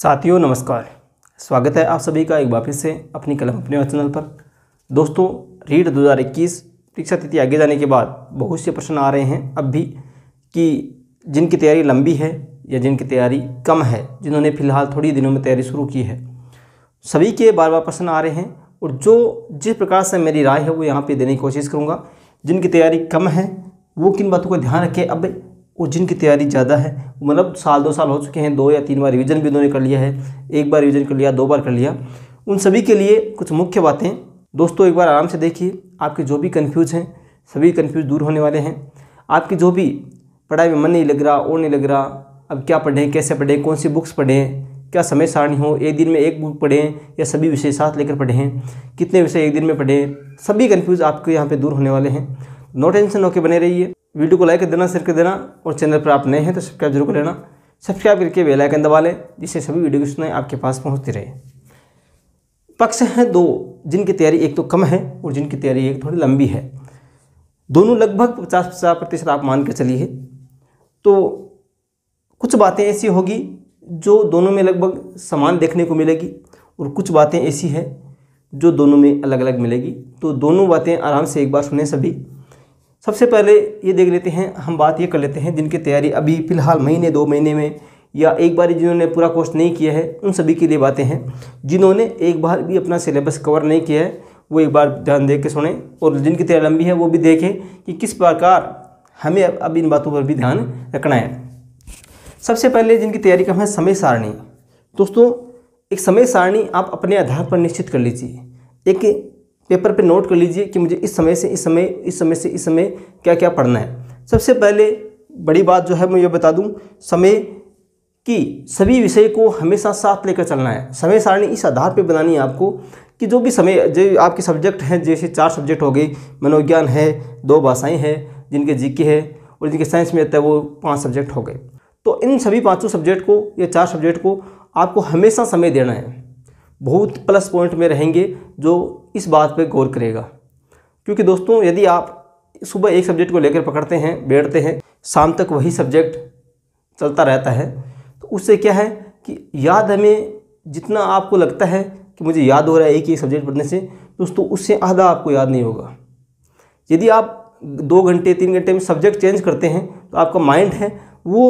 साथियों नमस्कार स्वागत है आप सभी का एक बार फिर से अपनी कलम अपने चैनल पर दोस्तों रीड 2021 परीक्षा तिथि आगे जाने के बाद बहुत से प्रश्न आ रहे हैं अब भी कि जिनकी तैयारी लंबी है या जिनकी तैयारी कम है जिन्होंने फिलहाल थोड़ी दिनों में तैयारी शुरू की है सभी के बार बार प्रश्न आ रहे हैं और जो जिस प्रकार से मेरी राय है वो यहाँ पर देने की कोशिश करूँगा जिनकी तैयारी कम है वो किन बातों को ध्यान रखें अब और जिनकी तैयारी ज़्यादा है मतलब साल दो साल हो चुके हैं दो या तीन बार रिवीजन भी उन्होंने कर लिया है एक बार रिवीजन कर लिया दो बार कर लिया उन सभी के लिए कुछ मुख्य बातें दोस्तों एक बार आराम से देखिए आपके जो भी कन्फ्यूज़ हैं सभी कन्फ्यूज़ दूर होने वाले हैं आपकी जो भी पढ़ाई में मन नहीं लग रहा और नहीं लग रहा अब क्या पढ़ें कैसे पढ़ें कौन सी बुक्स पढ़ें क्या समय सारणी हो एक दिन में एक बुक पढ़ें या सभी विषय साथ लेकर पढ़ें कितने विषय एक दिन में पढ़ें सभी कन्फ्यूज़ आपके यहाँ पे दूर होने वाले हैं नो टेंशन होकर बने रहिए वीडियो को लाइक कर देना शेयर कर देना और चैनल पर आप नए हैं तो सब्सक्राइब जरूर कर लेना सब्सक्राइब करके बेल आइकन दबा लें जिससे सभी वीडियो की सुनाएं आपके पास पहुँचती रहे पक्ष हैं दो जिनकी तैयारी एक तो कम है और जिनकी तैयारी एक थोड़ी लंबी है दोनों लगभग पचास पचास प्रतिशत आप मान के चलिए तो कुछ बातें ऐसी होगी जो दोनों में लगभग समान देखने को मिलेगी और कुछ बातें ऐसी हैं जो दोनों में अलग अलग मिलेगी तो दोनों बातें आराम से एक बार सुने सभी सबसे पहले ये देख लेते हैं हम बात ये कर लेते हैं जिनकी तैयारी अभी फ़िलहाल महीने दो महीने में या एक बार जिन्होंने पूरा कोर्स नहीं किया है उन सभी के लिए बातें हैं जिन्होंने एक बार भी अपना सिलेबस कवर नहीं किया है वो एक बार ध्यान दे के सुने और जिनकी तैयारी लंबी है वो भी देखें कि किस प्रकार हमें अब इन बातों पर भी ध्यान रखना है सबसे पहले जिनकी तैयारी का है समय सारणी दोस्तों एक समय सारणी आप अपने आधार पर निश्चित कर लीजिए एक पेपर पे नोट कर लीजिए कि मुझे इस समय से इस समय इस समय से इस समय क्या क्या पढ़ना है सबसे पहले बड़ी बात जो है मैं ये बता दूँ समय कि सभी विषय को हमेशा साथ लेकर चलना है समय सारणी इस आधार पर बनानी है आपको कि जो भी समय जो आपके सब्जेक्ट हैं जैसे चार सब्जेक्ट हो गए मनोविज्ञान है दो भाषाएँ हैं जिनके जीके है और जिनके साइंस में आता है वो पाँच सब्जेक्ट हो गए तो इन सभी पाँचों सब्जेक्ट को या चार सब्जेक्ट को आपको हमेशा समय देना है बहुत प्लस पॉइंट में रहेंगे जो इस बात पे गौर करेगा क्योंकि दोस्तों यदि आप सुबह एक सब्जेक्ट को लेकर पकड़ते हैं बैठते हैं शाम तक वही सब्जेक्ट चलता रहता है तो उससे क्या है कि याद हमें जितना आपको लगता है कि मुझे याद हो रहा है एक ही सब्जेक्ट पढ़ने से दोस्तों उससे आधा आपको याद नहीं होगा यदि आप दो घंटे तीन घंटे में सब्जेक्ट चेंज करते हैं तो आपका माइंड है वो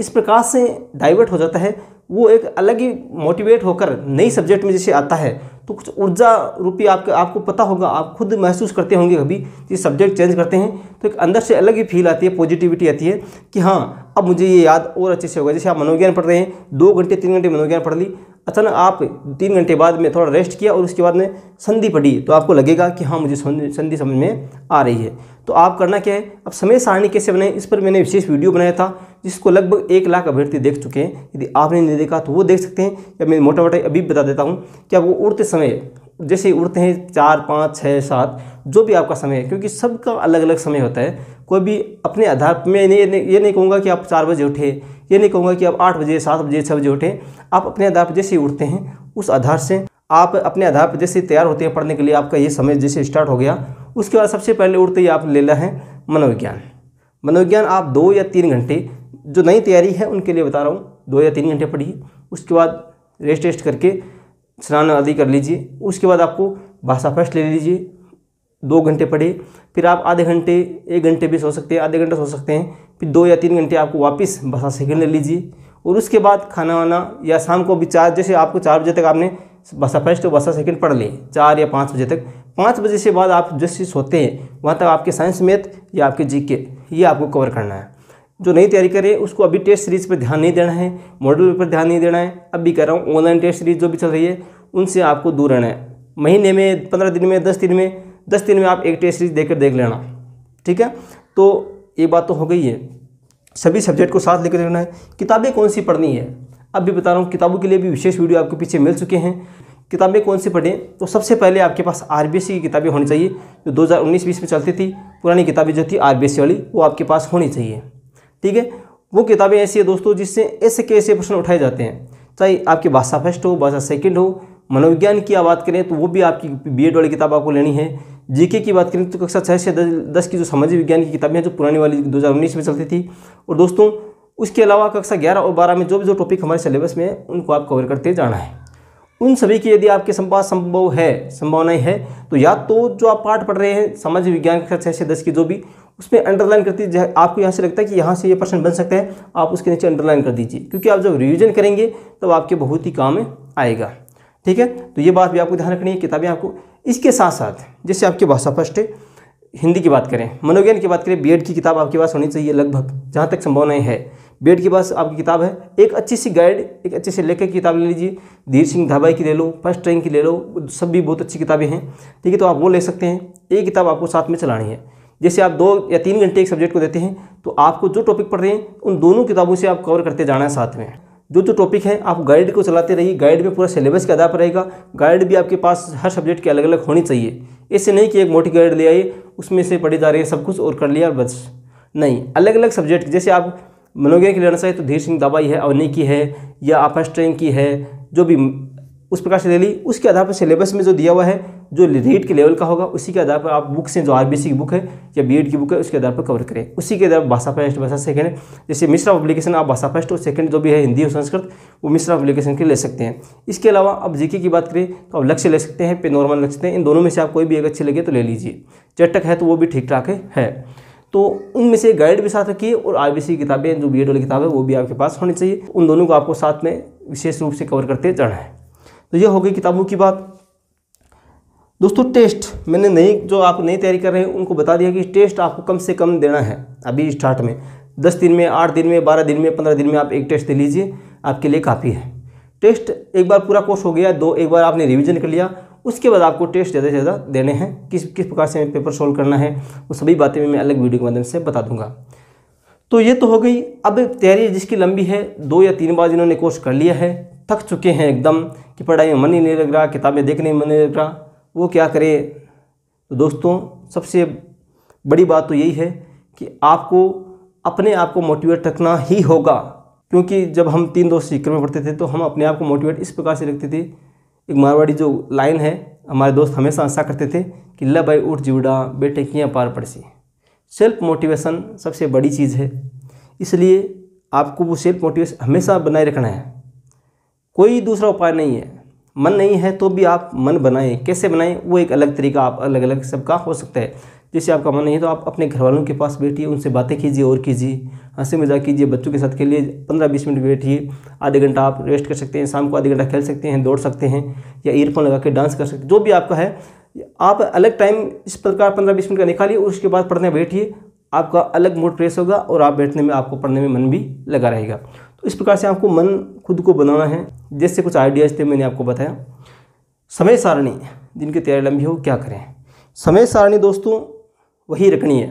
इस प्रकार से डाइवर्ट हो जाता है वो एक अलग ही मोटिवेट होकर नई सब्जेक्ट में जैसे आता है तो कुछ ऊर्जा रूपी आपके आपको पता होगा आप खुद महसूस करते होंगे कभी कि सब्जेक्ट चेंज करते हैं तो एक अंदर से अलग ही फील आती है पॉजिटिविटी आती है कि हाँ अब मुझे ये याद और अच्छे से होगा जैसे आप मनोविज्ञान पढ़ रहे हैं दो घंटे तीन घंटे मनोविज्ञान पढ़ ली अचानक आप तीन घंटे बाद में थोड़ा रेस्ट किया और उसके बाद में संधि पड़ी तो आपको लगेगा कि हाँ मुझे संधि समझ में आ रही है तो आप करना क्या है अब समय सारणी कैसे बनाए इस पर मैंने विशेष वीडियो बनाया था जिसको लगभग एक लाख अभ्यर्थी देख चुके हैं यदि आपने नहीं देखा तो वो देख सकते हैं या मैं मोटा मोटा अभी बता देता हूँ कि वो उड़ते समय जैसे उड़ते हैं चार पाँच छः सात जो भी आपका समय है क्योंकि सबका अलग अलग समय होता है कोई भी अपने आधार पर मैं नहीं ये नहीं कहूँगा कि आप चार बजे उठे ये नहीं कहूँगा कि आप आठ बजे सात बजे छः बजे उठें आप अपने आधार पर जैसे उठते हैं उस आधार से आप अपने आधार पर जैसे तैयार होते हैं पढ़ने के लिए आपका ये समय जैसे स्टार्ट हो गया उसके बाद सबसे पहले उठते ही आपने लेना है मनोविज्ञान मनोविज्ञान आप दो या तीन घंटे जो नई तैयारी है उनके लिए बता रहा हूँ दो या तीन घंटे पढ़िए उसके बाद रेस्ट रेस्ट करके स्नान आदि कर लीजिए उसके बाद आपको भाषा फर्स्ट ले लीजिए दो घंटे पढ़े फिर आप आधे घंटे एक घंटे भी सो सकते हैं आधे घंटे सो सकते हैं फिर दो या तीन घंटे आपको वापस भाषा सेकेंड ले लीजिए और उसके बाद खाना वाना या शाम को भी चार जैसे आपको चार बजे तक आपने भाषा फर्स्ट और भाषा सेकेंड पढ़ लें चार या पाँच बजे तक पाँच बजे से बाद आप जिस चीज़ सोते हैं वहाँ तक आपके साइंस मैथ या आपके जी ये आपको कवर करना है जो नई तैयारी कर रहे हैं उसको अभी टेस्ट सीरीज़ पर ध्यान नहीं देना है मॉडल पेपर ध्यान नहीं देना है अब भी कह रहा हूँ ऑनलाइन टेस्ट सीरीज़ जो भी चल रही है उनसे आपको दूर रहना है महीने में पंद्रह दिन में दस दिन में दस दिन में आप एक टेस्ट सीरीज देकर देख लेना ठीक है तो ये बात तो हो गई है सभी सब्जेक्ट को साथ लेकर रहना है किताबें कौन सी पढ़नी है अब भी बता रहा हूँ किताबों के लिए भी विशेष वीडियो आपके पीछे मिल चुके हैं किताबें कौन सी पढ़ें तो सबसे पहले आपके पास आर की किताबें होनी चाहिए जो 2019-20 में चलती थी पुरानी किताबें जो थी आर वाली वो आपके पास होनी चाहिए ठीक है वो किताबें ऐसी है दोस्तों जिससे ऐसे के ऐसे प्रश्न उठाए जाते हैं चाहे आपकी भाषा फर्स्ट हो भाषा सेकंड हो मनोविज्ञान की आप बात करें तो वो भी आपकी बी वाली किताब आपको लेनी है जीके की बात करें तो कक्षा छः से दस की जो सामाजिक विज्ञान की किताबें हैं जो पुरानी वाली दो में चलती थी और दोस्तों उसके अलावा कक्षा ग्यारह और बारह में जो भी जो टॉपिक हमारे सिलेबस में है उनको आप कवर करते जाना है उन सभी की यदि आपके पास संभव है संभावनाएं है तो या तो जो आप पाठ पढ़ रहे हैं सामाजिक विज्ञान कक्षा छः से दस की जो भी उसमें अंडरलाइन करती है आपको यहाँ से लगता है कि यहाँ से ये पर्सन बन सकता है आप उसके नीचे अंडरलाइन कर दीजिए क्योंकि आप जब रिविजन करेंगे तब तो आपके बहुत ही काम में आएगा ठीक है तो ये बात भी आपको ध्यान रखनी है किताबें आपको इसके साथ साथ जैसे आपकी भाषा फर्स्ट है हिंदी की बात करें मनोज्ञान की बात करें बी की किताब आपके पास होनी चाहिए लगभग जहाँ तक संभावनाएँ है बी के पास आपकी किताब है एक अच्छी सी गाइड एक अच्छे से लेखक की किताब ले लीजिए धीर सिंह धाबाई की ले लो फर्स्ट रैंक की ले लो सब भी बहुत अच्छी किताबें हैं ठीक है तो आप वो ले सकते हैं ये किताब आपको साथ में चलानी है जैसे आप दो या तीन घंटे एक सब्जेक्ट को देते हैं तो आपको जो टॉपिक पढ़ रहे हैं उन दोनों किताबों से आप कवर करते जाना है साथ में जो जो टॉपिक है आप गाइड को चलाते रहिए गाइड में पूरा सिलेबस के आधार पर रहेगा गाइड भी आपके पास हर सब्जेक्ट के अलग अलग होनी चाहिए ऐसे नहीं कि एक मोटी गाइड ले आइए उसमें से पढ़े जा रहे हैं सब कुछ और कर लिया और बस नहीं अलग अलग सब्जेक्ट जैसे आप मनोज्ञा की लेना चाहिए तो धीर सिंह दाबाई है अवनी की है या आपस की है जो भी उस प्रकार से ले ली उसके आधार पर सिलेबस में जो दिया हुआ है जो रेट के लेवल का होगा उसी के आधार पर आप बुक्स हैं जो आर की बुक है या बी e की बुक है उसके आधार पर कवर करें उसी के आधार पर भाषा फर्स्ट भाषा सेकंड जैसे मिश्रा पब्लिकेशन आप भाषा फर्स्ट और सेकंड जो भी है हिंदी और संस्कृत वो मिश्रा पब्लिकेशन के ले सकते हैं इसके अलावा आप जीके की बात करें तो आप लक्ष्य ले सकते हैं पे नॉर्मल लक्ष्य सकते हैं इन दोनों में से आप कोई भी एक अच्छी लगे तो ले लीजिए चटक है तो वो भी ठीक ठाक है तो उनमें से गाइड भी साथ रखिए और आर की किताबें जो बी एड e वाली किताब है वो भी आपके पास होनी चाहिए उन दोनों को आपको साथ में विशेष रूप से कवर करते जाना है तो ये हो गई किताबों की बात दोस्तों टेस्ट मैंने नई जो आप नई तैयारी कर रहे हैं उनको बता दिया कि टेस्ट आपको कम से कम देना है अभी स्टार्ट में दस दिन में आठ दिन में बारह दिन में पंद्रह दिन में आप एक टेस्ट दे लीजिए आपके लिए काफ़ी है टेस्ट एक बार पूरा कोर्स हो गया दो एक बार आपने रिविजन कर लिया उसके बाद आपको टेस्ट ज़्यादा से ज़्यादा देने हैं किस किस प्रकार से पेपर सॉल्व करना है वो सभी बातें मैं अलग वीडियो के माध्यम से बता दूंगा तो ये तो हो गई अब तैयारी जिसकी लंबी है दो या तीन बार जिन्होंने कोर्स कर लिया है थक चुके हैं एकदम कि पढ़ाई में मन ही नहीं लग रहा किताबें देखने में मन नहीं लग रहा वो क्या करे तो दोस्तों सबसे बड़ी बात तो यही है कि आपको अपने आप को मोटिवेट रखना ही होगा क्योंकि जब हम तीन दोस्त सीकर में पढ़ते थे तो हम अपने आप को मोटिवेट इस प्रकार से रखते थे एक मारवाड़ी जो लाइन है हमारे दोस्त हमेशा ऐसा करते थे कि ल भाई उठ जीवड़ा बेटे किया पार पड़सी सेल्फ मोटिवेशन सबसे बड़ी चीज़ है इसलिए आपको वो सेल्फ मोटिवेशन हमेशा बनाए रखना है कोई दूसरा उपाय नहीं है मन नहीं है तो भी आप मन बनाएं कैसे बनाएं वो एक अलग तरीका आप अलग अलग सबका हो सकता है जैसे आपका मन नहीं है तो आप अपने घर वालों के पास बैठिए उनसे बातें कीजिए और कीजिए हंसी मजाक कीजिए बच्चों के साथ खेलिए पंद्रह बीस मिनट बैठिए आधे घंटा आप रेस्ट कर सकते हैं शाम को आधे घंटा खेल सकते हैं दौड़ सकते हैं या ईयरफोन लगा के डांस कर सकते हैं जो भी आपका है आप अलग टाइम इस प्रकार पंद्रह बीस मिनट का निकालिए उसके बाद पढ़ने बैठिए आपका अलग मूड फ्रेश होगा और आप बैठने में आपको पढ़ने में मन भी लगा रहेगा तो इस प्रकार से आपको मन खुद को बनाना है जैसे कुछ आइडियाज़ थे मैंने आपको बताया समय सारणी जिनकी तैयारी लंबी हो क्या करें समय सारणी दोस्तों वही रखनी है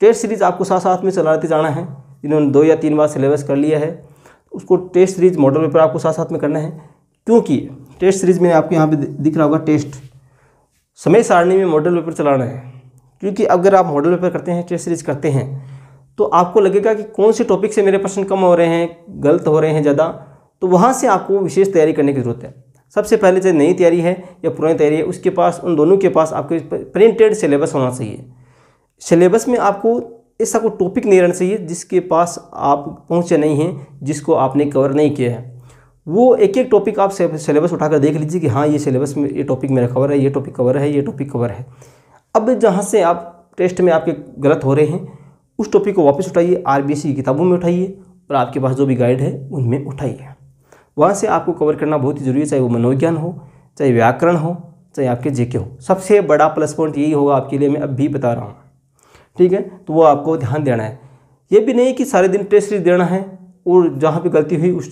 टेस्ट सीरीज़ आपको साथ साथ में चलाते जाना है जिन्होंने दो या तीन बार सिलेबस कर लिया है उसको टेस्ट सीरीज मॉडल पेपर आपको साथ साथ में करना है क्योंकि टेस्ट सीरीज मैंने आपको यहाँ पे दिख रहा होगा टेस्ट समय सारणी में मॉडल पेपर चलाना है क्योंकि अगर आप मॉडल पेपर करते हैं टेस्ट सीरीज करते हैं तो आपको लगेगा कि कौन से टॉपिक से मेरे प्रश्न कम हो रहे हैं गलत हो रहे हैं ज़्यादा तो वहाँ से आपको विशेष तैयारी करने की ज़रूरत है सबसे पहले चाहे तो नई तैयारी है या पुरानी तैयारी है उसके पास उन दोनों के पास आपके प्रिंटेड सिलेबस होना चाहिए सिलेबस में आपको ऐसा कोई टॉपिक नहीं रहना चाहिए जिसके पास आप पहुँचे नहीं हैं जिसको आपने कवर नहीं किया है वो एक एक टॉपिक आप सिलेबस उठाकर देख लीजिए कि हाँ ये सिलेबस में ये टॉपिक मेरा कवर है ये टॉपिक कवर है ये टॉपिक कवर है अब जहाँ से आप टेस्ट में आपके गलत हो रहे हैं उस टॉपिक को वापस उठाइए आर की किताबों में उठाइए और आपके पास जो भी गाइड है उनमें उठाइए वहाँ से आपको कवर करना बहुत ही ज़रूरी है चाहे वो मनोविज्ञान हो चाहे व्याकरण हो चाहे आपके जेके हो सबसे बड़ा प्लस पॉइंट यही होगा आपके लिए मैं अब भी बता रहा हूँ ठीक है तो वो आपको ध्यान देना है ये भी नहीं कि सारे दिन टेस्ट सीरीज देना है और जहाँ पे गलती हुई उस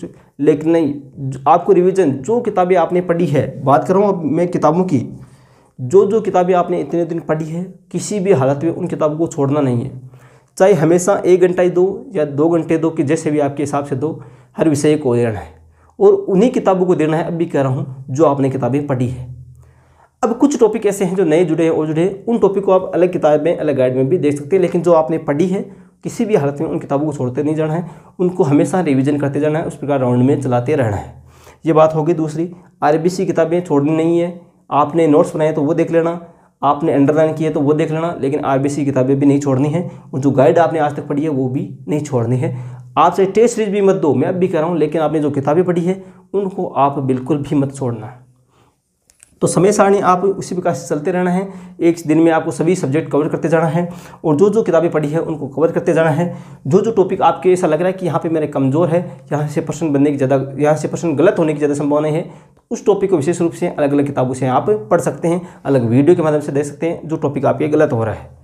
लेकिन नहीं आपको रिवीजन जो किताबें आपने पढ़ी है बात कर रहा हूँ अब मैं किताबों की जो जो किताबें आपने इतने दिन पढ़ी है किसी भी हालत में उन किताबों को छोड़ना नहीं है चाहे हमेशा एक घंटा ही दो या दो घंटे दो कि जैसे भी आपके हिसाब से दो हर विषय को देना है और उन्हीं किताबों को देना है अब भी कह रहा हूँ जो आपने किताबें पढ़ी है अब कुछ टॉपिक ऐसे हैं जो नए जुड़े हैं और जुड़े हैं उन टॉपिक को आप अलग किताब में अलग गाइड में भी देख सकते हैं लेकिन जो आपने पढ़ी है किसी भी हालत में उन किताबों को छोड़ते नहीं जाना है उनको हमेशा रिविजन करते जाना है उस प्रकार राउंड में चलाते रहना है ये बात होगी दूसरी आर किताबें छोड़नी नहीं है आपने नोट्स बनाए तो वो देख लेना आपने अंडरलाइन किया तो वो देख लेना लेकिन आरबीसी किताबें भी नहीं छोड़नी है और जो गाइड आपने आज तक पढ़ी है वो भी नहीं छोड़नी है आपसे टेस्ट सीरीज भी मत दो मैं अब भी कर रहा हूँ लेकिन आपने जो किताबें पढ़ी है उनको आप बिल्कुल भी मत छोड़ना तो समय सारणी आप उसी प्रकार से चलते रहना है एक दिन में आपको सभी सब्जेक्ट कवर करते जाना है और जो जो किताबें पढ़ी है उनको कवर करते जाना है जो जो टॉपिक आपके ऐसा लग रहा है कि यहाँ पे मेरे कमज़ोर है यहाँ से प्रश्न बनने की ज़्यादा यहाँ से प्रश्न गलत होने की ज़्यादा संभावना है तो उस टॉपिक को विशेष रूप से अलग अलग किताबों से आप पढ़ सकते हैं अलग वीडियो के माध्यम से देख सकते हैं जो टॉपिक आपके गलत हो रहा है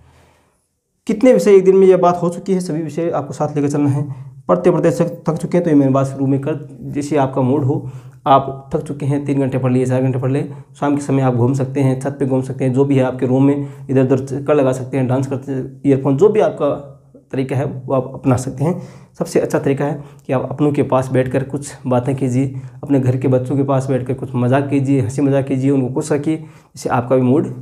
कितने विषय एक दिन में यह बात हो चुकी है सभी विषय आपको साथ लेकर चलना है पढ़ते पढ़ते थक चुके हैं तो ये मेरे बात शुरू में कर जैसे आपका मूड हो आप थक चुके हैं तीन घंटे पढ़ लिए चार घंटे पढ़ लिए शाम के समय आप घूम सकते हैं छत पे घूम सकते हैं जो भी है आपके रूम में इधर उधर चक्कर लगा सकते हैं डांस करते हैं ईयरफोन जो भी आपका तरीका है वो आप अपना सकते हैं सबसे अच्छा तरीका है कि आप अपनों के पास बैठकर कुछ बातें कीजिए अपने घर के बच्चों के पास बैठकर कुछ मजाक कीजिए हंसी मजाक कीजिए उनको खुश रखिए इससे आपका भी मूड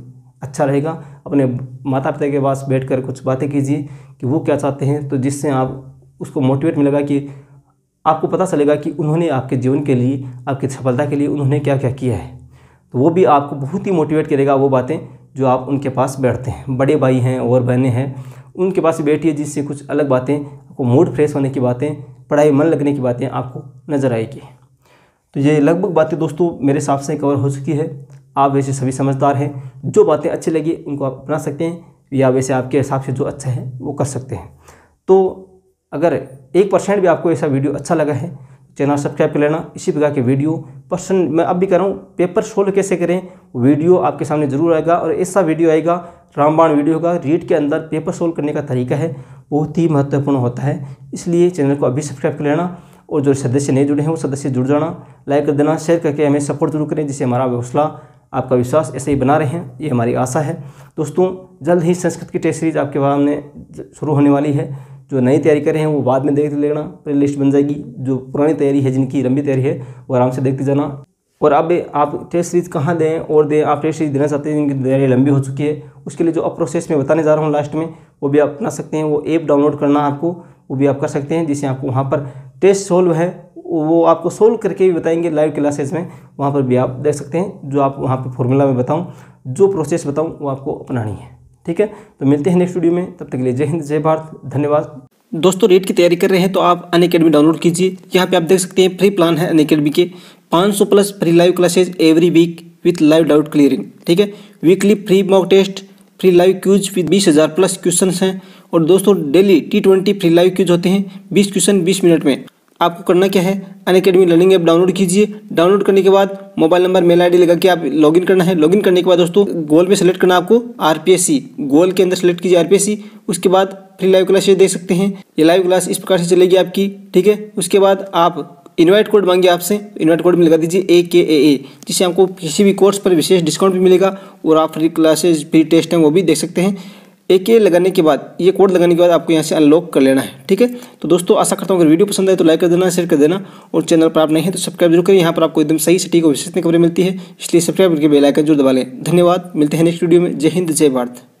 अच्छा रहेगा अपने माता पिता के पास बैठकर कुछ बातें कीजिए कि वो क्या चाहते हैं तो जिससे आप उसको मोटिवेट मिलेगा कि आपको पता चलेगा कि उन्होंने आपके जीवन के लिए आपकी सफलता के लिए उन्होंने क्या क्या किया है तो वो भी आपको बहुत ही मोटिवेट करेगा वो बातें जो आप उनके पास बैठते हैं बड़े भाई हैं और बहनें हैं उनके पास बैठिए जिससे कुछ अलग बातें आपको मूड फ्रेश होने की बातें पढ़ाई मन लगने की बातें आपको नज़र आएगी तो ये लगभग बातें दोस्तों मेरे हिसाब से कवर हो चुकी है आप वैसे सभी समझदार हैं जो बातें अच्छी लगी उनको आप अपना सकते हैं या वैसे आपके हिसाब से जो अच्छा है वो कर सकते हैं तो अगर एक परसेंट भी आपको ऐसा वीडियो अच्छा लगा है चैनल सब्सक्राइब कर लेना इसी प्रकार के वीडियो पर्सन मैं अब भी कर रहा हूँ पेपर सोल्व कैसे करें वीडियो आपके सामने जरूर आएगा और ऐसा वीडियो आएगा रामबाण वीडियो होगा रीड के अंदर पेपर सोल्व करने का तरीका है बहुत ही महत्वपूर्ण होता है इसलिए चैनल को अभी सब्सक्राइब कर लेना और जो सदस्य नहीं जुड़े हैं वो सदस्य जुड़ जाना लाइक कर देना शेयर करके हमें सपोर्ट जरूर करें जिससे हमारा हौसला आपका विश्वास ऐसे ही बना रहे हैं ये हमारी आशा है दोस्तों जल्द ही संस्कृत की टेस्ट सीरीज आपके सामने शुरू होने वाली है जो नई तैयारी कर रहे हैं वो बाद में देख लेना प्ले लिस्ट बन जाएगी जो पुरानी तैयारी है जिनकी लंबी तैयारी है वो आराम से देखते जाना और अब आप टेस्ट सीरीज कहाँ दें और दें आप टेस्ट सीरीज देना चाहते हैं जिनकी तैयारी लंबी हो चुकी है उसके लिए जो अब प्रोसेस में बताने जा रहा हूँ लास्ट में वो भी आप अपना सकते हैं वो ऐप डाउनलोड करना आपको वो भी आप कर सकते हैं जिसे आपको वहाँ पर टेस्ट सोल्व है वो आपको सोल्व करके भी बताएंगे लाइव क्लासेस में वहाँ पर भी आप देख सकते हैं जो आप वहाँ पर फॉर्मूला में बताऊँ जो प्रोसेस बताऊँ वो आपको अपनानी है ठीक है तो मिलते हैं नेक्स्ट वीडियो में तब तक के लिए जय हिंद जय भारत धन्यवाद दोस्तों रेट की तैयारी कर रहे हैं तो आप अन अकेडमी डाउनलोड कीजिए यहाँ पे आप देख सकते हैं फ्री प्लान है अन अकेडमी के 500 plus free live classes every week with live doubt clearing ठीक है weekly free mock test free live quizzes with बीस हज़ार प्लस क्वेश्चन हैं और दोस्तों daily T twenty free live quizzes होते हैं बीस क्वेश्चन बीस मिनट में आपको करना क्या है Unacademy learning app download कीजिए डाउनलोड करने के बाद मोबाइल नंबर मेल आई लगा के आप लॉगिन करना है लॉगिन करने के बाद दोस्तों गोल पे सेलेक्ट करना आपको आर गोल के अंदर सेलेक्ट कीजिए आर उसके बाद फ्री लाइव क्लास ये देख सकते हैं ये लाइव क्लास इस प्रकार से चलेगी आपकी ठीक है उसके बाद आप इनवाइट कोड मांगे आपसे इनवाइट कोड में लगा दीजिए ए के ए ए जिससे आपको किसी भी कोर्स पर विशेष डिस्काउंट भी मिलेगा और आप फ्री क्लासेज फ्री टेस्ट हैं वो भी देख सकते हैं ए के लगाने के बाद ये कोड लगाने के बाद आपको यहाँ से अनलॉक कर लेना है ठीक है तो दोस्तों आशा करता हूँ अगर वीडियो पसंद आए तो लाइक कर देना शेयर कर देना और चैनल पर आप नहीं है तो सब्सक्राइब जरूर करें यहाँ पर आपको एकदम सही सटीक और विशेष खबरें मिलती है इसलिए सब्सक्राइब करके बेलाइकन जरूर दबा लें धन्यवाद मिलते हैं नेक्स्ट वीडियो में जय हिंद जय भारत